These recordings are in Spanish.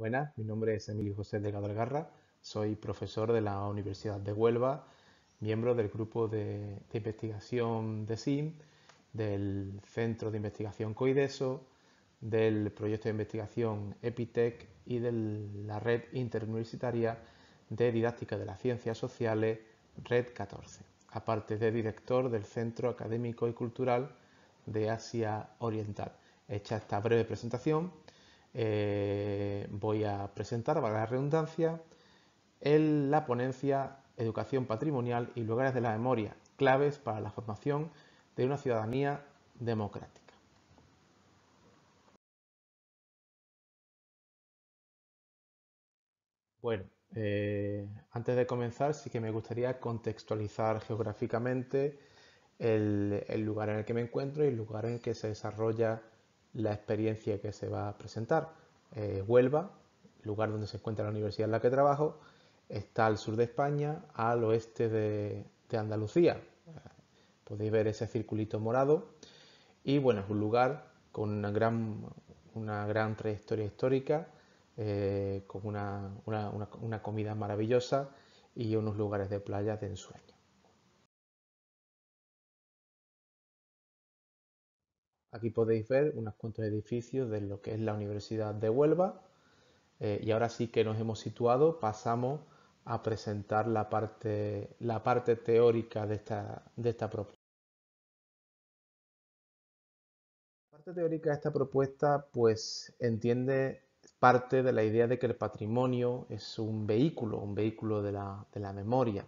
Buenas, mi nombre es Emilio José Delgado Algarra, soy profesor de la Universidad de Huelva, miembro del grupo de, de investigación de SIM, del Centro de Investigación COIDESO, del proyecto de investigación EPITEC y de la red interuniversitaria de didáctica de las ciencias sociales, Red 14, aparte de director del Centro Académico y Cultural de Asia Oriental. Hecha esta breve presentación, eh, voy a presentar, valga la redundancia, el, la ponencia Educación Patrimonial y Lugares de la Memoria, claves para la formación de una ciudadanía democrática. Bueno, eh, antes de comenzar sí que me gustaría contextualizar geográficamente el, el, lugar en el que me encuentro y el lugar en que se desarrolla la experiencia que se va a presentar. Eh, Huelva, lugar donde se encuentra la universidad en la que trabajo, está al sur de España, al oeste de, Andalucía. Eh, podéis ver ese circulito morado. Y bueno, es un lugar con una gran, una gran trayectoria histórica, eh, con una, una comida maravillosa y unos lugares de playa de ensueño. Aquí podéis ver unos cuantos edificios de lo que es la Universidad de Huelva. Eh, y ahora sí que nos hemos situado, pasamos a presentar la parte, la parte teórica de esta, de esta propuesta. La parte teórica de esta propuesta pues entiende parte de la idea de que el patrimonio es un vehículo, un vehículo de la, memoria.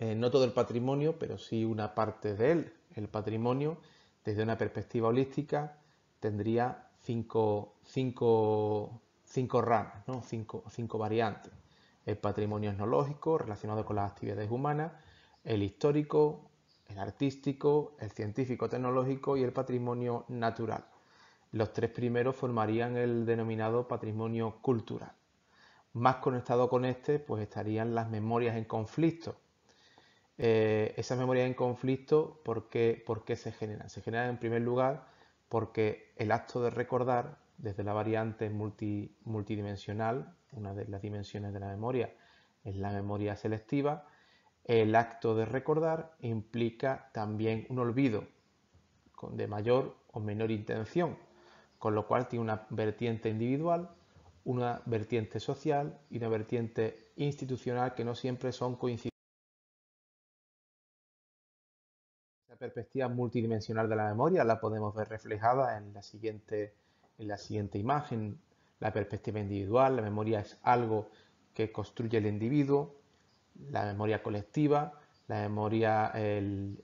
Eh, no todo el patrimonio, pero sí una parte de él. El patrimonio desde una perspectiva holística tendría cinco, ramas, cinco, variantes. El patrimonio etnológico relacionado con las actividades humanas, el histórico, el artístico, el científico tecnológico y el patrimonio natural. Los tres primeros formarían el denominado patrimonio cultural. Más conectado con este, pues estarían las memorias en conflicto, ¿Esa eh, esas memorias en conflicto, ¿por qué, se generan? Se generan en primer lugar porque el acto de recordar, desde la variante multidimensional, una de las dimensiones de la memoria es la memoria selectiva, el acto de recordar implica también un olvido de mayor o menor intención, con lo cual tiene una vertiente individual, una vertiente social y una vertiente institucional que no siempre son coincidentes. perspectiva multidimensional de la memoria la podemos ver reflejada en la siguiente, en la siguiente imagen. La perspectiva individual, la memoria es algo que construye el individuo, la memoria colectiva, la memoria, el,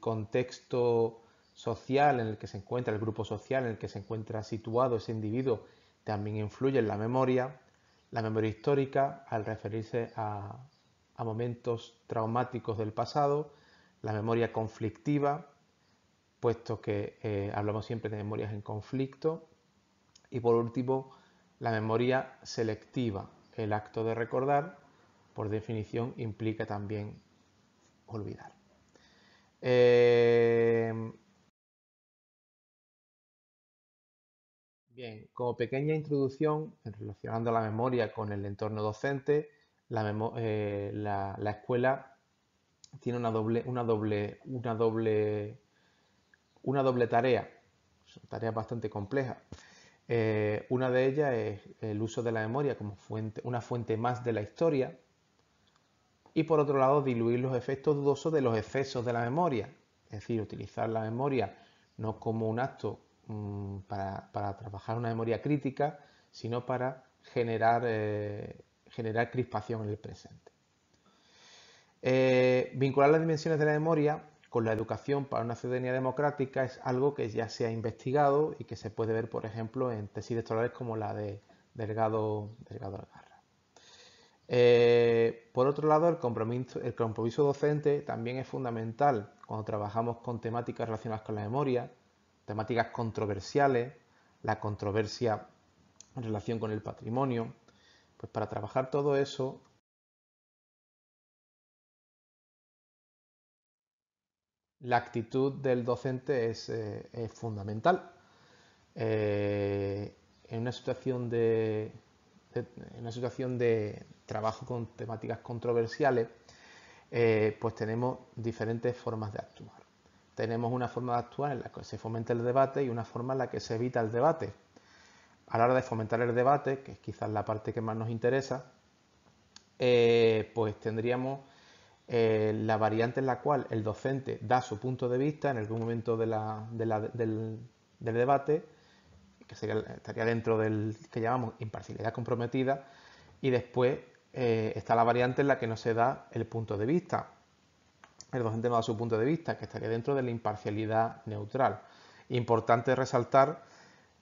contexto social en el que se encuentra, el grupo social en el que se encuentra situado ese individuo, también influye en la memoria. La memoria histórica, al referirse a momentos traumáticos del pasado, la memoria conflictiva, puesto que eh, hablamos siempre de memorias en conflicto, y por último, la memoria selectiva. El acto de recordar, por definición, implica también olvidar. Eh, bien, como pequeña introducción, relacionando la memoria con el entorno docente, la eh, escuela tiene una doble, una doble, una doble, una tarea, tareas bastante complejas. Eh, una de ellas es el uso de la memoria como fuente, una fuente más de la historia y por otro lado diluir los efectos dudosos de los excesos de la memoria, es decir, utilizar la memoria no como un acto mm, para, trabajar una memoria crítica, sino para generar, eh, generar crispación en el presente. Eh, vincular las dimensiones de la memoria con la educación para una ciudadanía democrática es algo que ya se ha investigado y que se puede ver, por ejemplo, en tesis doctorales como la de Delgado, Delgado Algarra. Eh, por otro lado, el compromiso, el compromiso docente también es fundamental cuando trabajamos con temáticas relacionadas con la memoria, temáticas controversiales, la controversia en relación con el patrimonio. Pues para trabajar todo eso la actitud del docente es, eh, fundamental. Eh, en una situación de, en una situación de trabajo con temáticas controversiales, eh, pues tenemos diferentes formas de actuar. Tenemos una forma de actuar en la que se fomenta el debate y una forma en la que se evita el debate. A la hora de fomentar el debate, que es quizás la parte que más nos interesa, pues tendríamos eh, la variante en la cual el docente da su punto de vista en algún momento del, debate, que estaría dentro del que llamamos imparcialidad comprometida, y después eh, está la variante en la que no se da el punto de vista. El docente no da su punto de vista, que estaría dentro de la imparcialidad neutral. Importante resaltar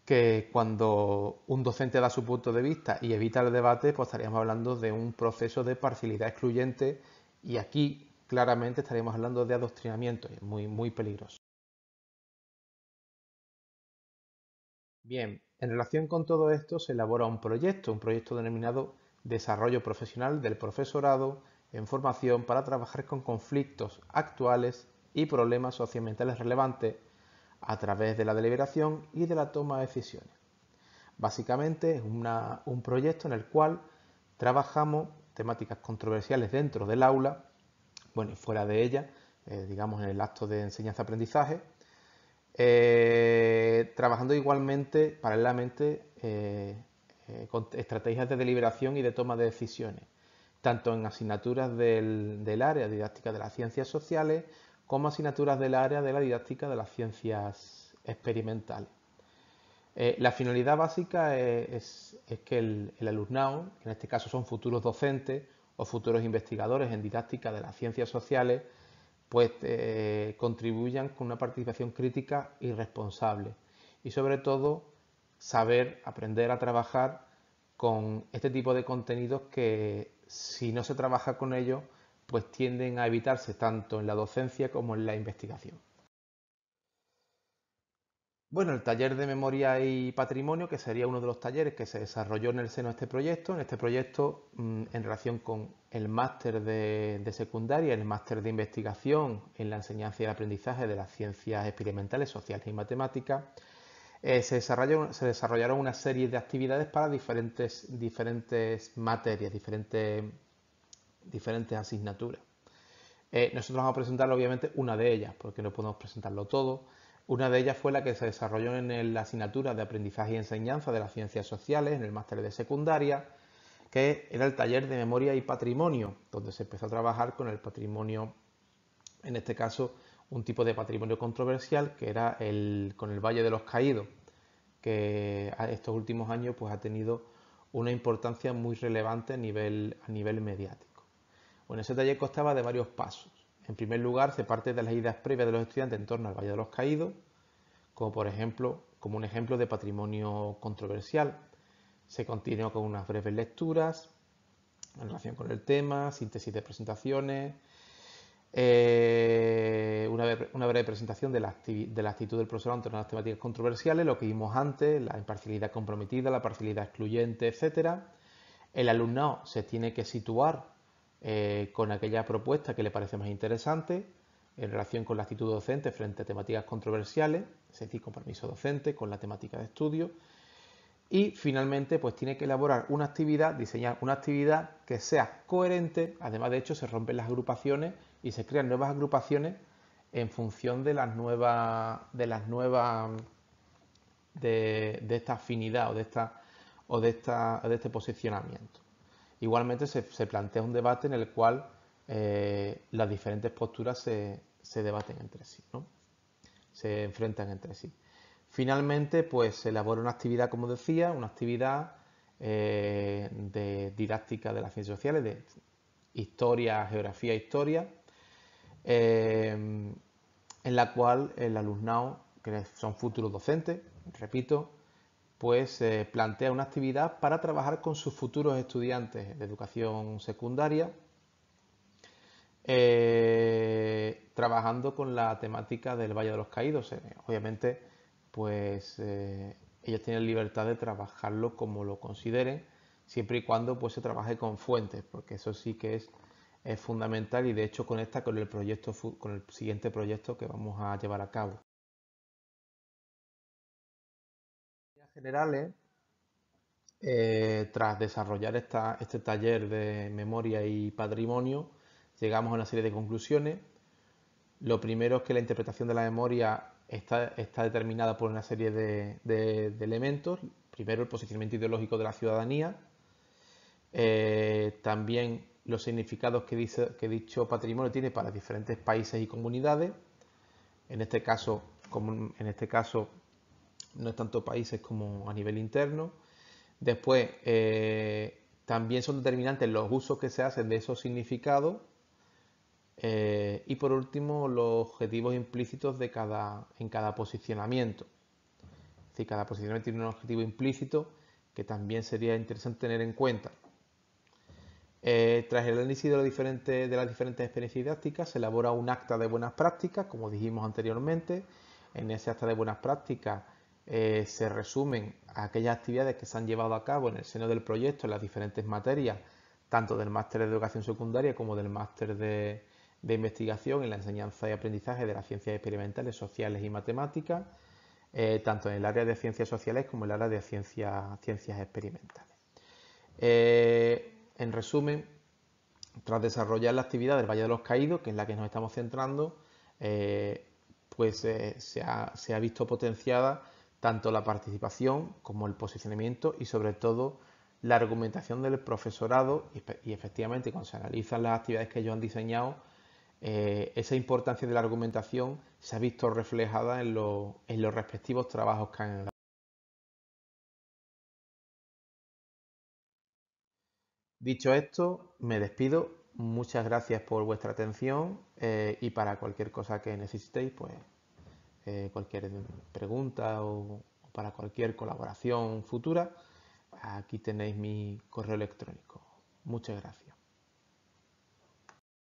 que cuando un docente da su punto de vista y evita el debate, pues estaríamos hablando de un proceso de parcialidad excluyente y aquí claramente estaremos hablando de adoctrinamiento, es muy, muy peligroso. Bien, en relación con todo esto se elabora un proyecto, un proyecto denominado Desarrollo Profesional del Profesorado en Formación para trabajar con conflictos actuales y problemas socioambientales relevantes a través de la deliberación y de la toma de decisiones. Básicamente es un proyecto en el cual trabajamos temáticas controversiales dentro del aula, bueno, y fuera de ella, eh, digamos en el acto de enseñanza-aprendizaje, eh, trabajando igualmente, paralelamente, eh, con estrategias de deliberación y de toma de decisiones, tanto en asignaturas del área didáctica de las ciencias sociales como asignaturas del área de la didáctica de las ciencias experimentales. Eh, la finalidad básica es, que el, alumnado, que en este caso son futuros docentes o futuros investigadores en didáctica de las ciencias sociales, pues eh, contribuyan con una participación crítica y responsable. Y sobre todo, saber aprender a trabajar con este tipo de contenidos que si no se trabaja con ellos, pues tienden a evitarse tanto en la docencia como en la investigación. Bueno, el taller de memoria y patrimonio, que sería uno de los talleres que se desarrolló en el seno de este proyecto, en este proyecto mm, en relación con el máster de, secundaria, el máster de investigación en la enseñanza y el aprendizaje de las ciencias experimentales, sociales y matemáticas, eh, se, desarrollaron una serie de actividades para diferentes, diferentes materias, diferentes, diferentes asignaturas. Eh, nosotros vamos a presentar obviamente una de ellas, porque no podemos presentarlo todo una de ellas fue la que se desarrolló en la asignatura de aprendizaje y enseñanza de las ciencias sociales, en el máster de secundaria, que era el taller de memoria y patrimonio, donde se empezó a trabajar con el patrimonio, en este caso, un tipo de patrimonio controversial que era el con el Valle de los Caídos, que estos últimos años pues, ha tenido una importancia muy relevante a nivel, a nivel mediático. Bueno, ese taller constaba de varios pasos. En primer lugar, se parte de las ideas previas de los estudiantes en torno al Valle de los Caídos, como por ejemplo, como un ejemplo de patrimonio controversial. Se continúa con unas breves lecturas en relación con el tema, síntesis de presentaciones, eh, una, breve, presentación de la, de la, actitud del profesor en torno a las temáticas controversiales, lo que vimos antes, la imparcialidad comprometida, la parcialidad excluyente, etc. El alumnado se tiene que situar eh, con aquella propuesta que le parece más interesante en relación con la actitud docente frente a temáticas controversiales, es decir, compromiso docente con la temática de estudio. Y finalmente, pues tiene que elaborar una actividad, diseñar una actividad que sea coherente. Además, de hecho, se rompen las agrupaciones y se crean nuevas agrupaciones en función de las nuevas, de las nuevas, de, esta afinidad o de esta, o de esta, de este posicionamiento. Igualmente se, plantea un debate en el cual eh, las diferentes posturas se, debaten entre sí, ¿no? se enfrentan entre sí. Finalmente, pues se elabora una actividad, como decía, una actividad eh, de didáctica de las ciencias sociales, de historia, geografía, historia, eh, en la cual el alumnado, que son futuros docentes, repito, pues eh, plantea una actividad para trabajar con sus futuros estudiantes de educación secundaria, eh, trabajando con la temática del Valle de los Caídos. Eh, obviamente, pues ellos tienen libertad de trabajarlo como lo consideren, siempre y cuando pues, se trabaje con fuentes, porque eso sí que es, fundamental y de hecho conecta con el, proyecto, con el siguiente proyecto que vamos a llevar a cabo. generales, eh, tras desarrollar este taller de memoria y patrimonio, llegamos a una serie de conclusiones. Lo primero es que la interpretación de la memoria está, determinada por una serie de, elementos. Primero, el posicionamiento ideológico de la ciudadanía. Eh, también los significados que, que dicho patrimonio tiene para diferentes países y comunidades. En este caso, como en este caso no es tanto países como a nivel interno. Después, eh, también son determinantes los usos que se hacen de esos significados. Eh, y por último, los objetivos implícitos de cada, en cada posicionamiento. Es decir, cada posicionamiento tiene un objetivo implícito que también sería interesante tener en cuenta. Eh, tras el análisis de las diferentes experiencias didácticas, se elabora un acta de buenas prácticas, como dijimos anteriormente. En ese acta de buenas prácticas eh, se resumen aquellas actividades que se han llevado a cabo en el seno del proyecto en las diferentes materias, tanto del máster de educación secundaria como del máster de, investigación en la enseñanza y aprendizaje de las ciencias experimentales, sociales y matemáticas, eh, tanto en el área de ciencias sociales como en el área de ciencias, experimentales. Eh, en resumen, tras desarrollar la actividad del Valle de los Caídos, que es la que nos estamos centrando, pues se, ha, visto potenciada tanto la participación como el posicionamiento y sobre todo la argumentación del profesorado y, efectivamente cuando se analizan las actividades que ellos han diseñado, eh, esa importancia de la argumentación se ha visto reflejada en, los respectivos trabajos que han dado. Dicho esto, me despido. Muchas gracias por vuestra atención eh, y para cualquier cosa que necesitéis, pues eh, cualquier pregunta o para cualquier colaboración futura, aquí tenéis mi correo electrónico. Muchas gracias.